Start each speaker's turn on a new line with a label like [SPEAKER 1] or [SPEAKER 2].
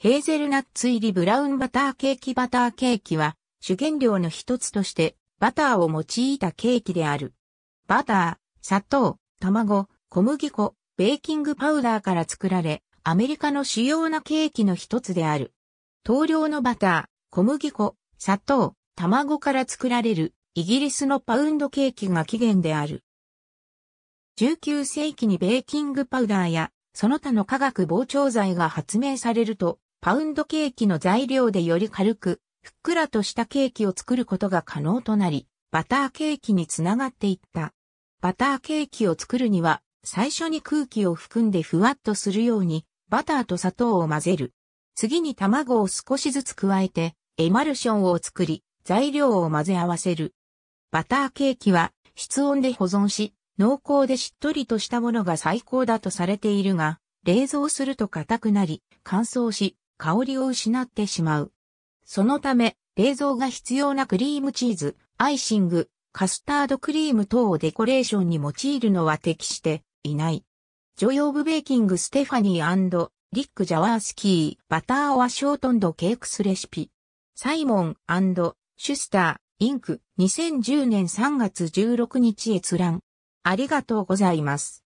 [SPEAKER 1] ヘーゼルナッツ入りブラウンバターケーキバターケーキは主原料の一つと
[SPEAKER 2] してバターを用いたケーキである。バター、砂糖、卵、小麦粉、ベーキングパウダーから作られ、アメリカの主要なケーキの一つである。等量のバター、小麦粉、砂糖、卵から作られるイギリスのパウンドケーキが起源である。19世紀にベーキングパウダーやその他の化学膨張剤が発明されると、パウンドケーキの材料でより軽く、ふっくらとしたケーキを作ることが可能となり、バターケーキにつながっていった。バターケーキを作るには、最初に空気を含んでふわっとするように、バターと砂糖を混ぜる。次に卵を少しずつ加えて、エマルションを作り、材料を混ぜ合わせる。バターケーキは、室温で保存し、濃厚でしっとりとしたものが最高だとされているが、冷蔵すると硬くなり、乾燥し、香りを失ってしまう。そのため、冷蔵が必要なクリームチーズ、アイシング、カスタードクリーム等をデコレーションに用いるのは適していない。ジョヨーブベーキングステファニーリック・ジャワースキー、バター・オア・ショートンド・ケークスレシピ。サイモンシュスター、インク、
[SPEAKER 1] 2010年3月16日閲覧。ありがとうございます。